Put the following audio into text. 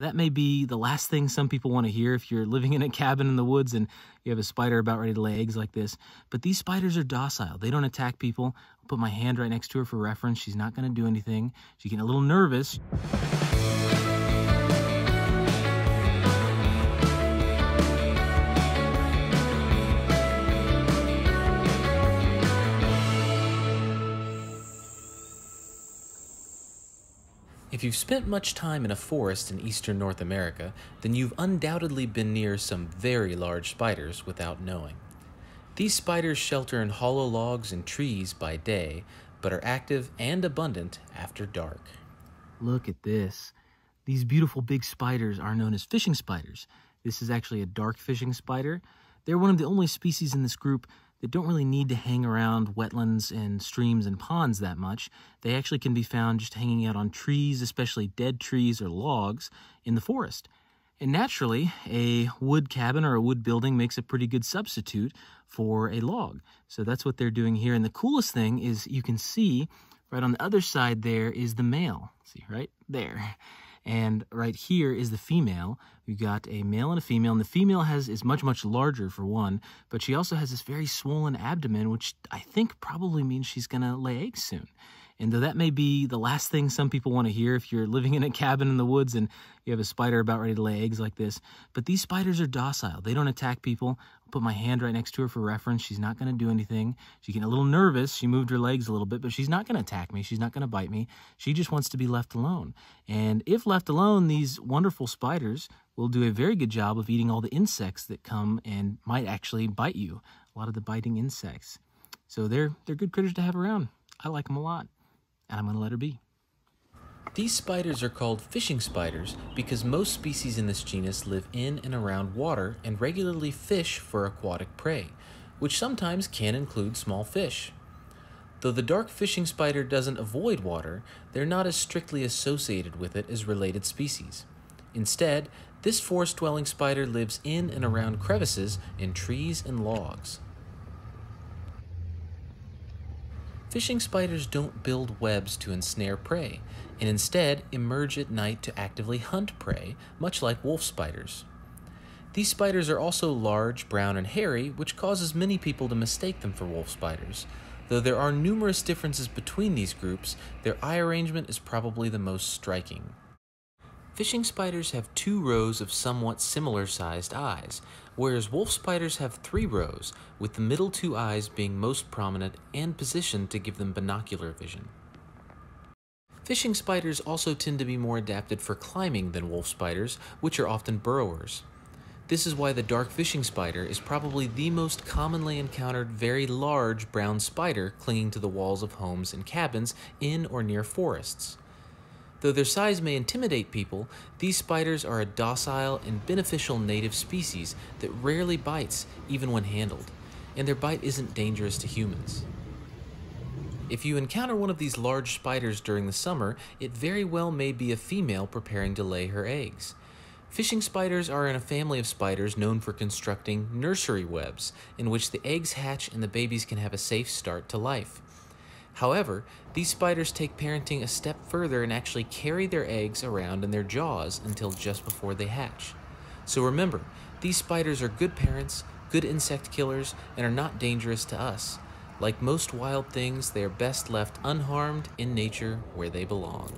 That may be the last thing some people want to hear if you're living in a cabin in the woods and you have a spider about ready to lay eggs like this. But these spiders are docile. They don't attack people. I'll put my hand right next to her for reference. She's not going to do anything. She's getting a little nervous. If you've spent much time in a forest in eastern North America, then you've undoubtedly been near some very large spiders without knowing. These spiders shelter in hollow logs and trees by day, but are active and abundant after dark. Look at this. These beautiful big spiders are known as fishing spiders. This is actually a dark fishing spider. They're one of the only species in this group that don't really need to hang around wetlands and streams and ponds that much. They actually can be found just hanging out on trees, especially dead trees or logs, in the forest. And naturally, a wood cabin or a wood building makes a pretty good substitute for a log. So that's what they're doing here. And the coolest thing is you can see right on the other side there is the male. See, right there. And right here is the female. We've got a male and a female, and the female has is much, much larger for one, but she also has this very swollen abdomen, which I think probably means she's going to lay eggs soon. And though that may be the last thing some people want to hear if you're living in a cabin in the woods and you have a spider about ready to lay eggs like this, but these spiders are docile. They don't attack people. I'll put my hand right next to her for reference. She's not going to do anything. She's getting a little nervous. She moved her legs a little bit, but she's not going to attack me. She's not going to bite me. She just wants to be left alone. And if left alone, these wonderful spiders will do a very good job of eating all the insects that come and might actually bite you. A lot of the biting insects. So they're they're good critters to have around. I like them a lot and I'm going to let her be. These spiders are called fishing spiders because most species in this genus live in and around water and regularly fish for aquatic prey, which sometimes can include small fish. Though the dark fishing spider doesn't avoid water, they're not as strictly associated with it as related species. Instead, this forest-dwelling spider lives in and around crevices in trees and logs. Fishing spiders don't build webs to ensnare prey, and instead emerge at night to actively hunt prey, much like wolf spiders. These spiders are also large, brown, and hairy, which causes many people to mistake them for wolf spiders. Though there are numerous differences between these groups, their eye arrangement is probably the most striking. Fishing spiders have two rows of somewhat similar sized eyes, whereas wolf spiders have three rows, with the middle two eyes being most prominent and positioned to give them binocular vision. Fishing spiders also tend to be more adapted for climbing than wolf spiders, which are often burrowers. This is why the dark fishing spider is probably the most commonly encountered very large brown spider clinging to the walls of homes and cabins in or near forests. Though their size may intimidate people, these spiders are a docile and beneficial native species that rarely bites even when handled, and their bite isn't dangerous to humans. If you encounter one of these large spiders during the summer, it very well may be a female preparing to lay her eggs. Fishing spiders are in a family of spiders known for constructing nursery webs, in which the eggs hatch and the babies can have a safe start to life. However, these spiders take parenting a step further and actually carry their eggs around in their jaws until just before they hatch. So remember, these spiders are good parents, good insect killers, and are not dangerous to us. Like most wild things, they are best left unharmed in nature where they belong.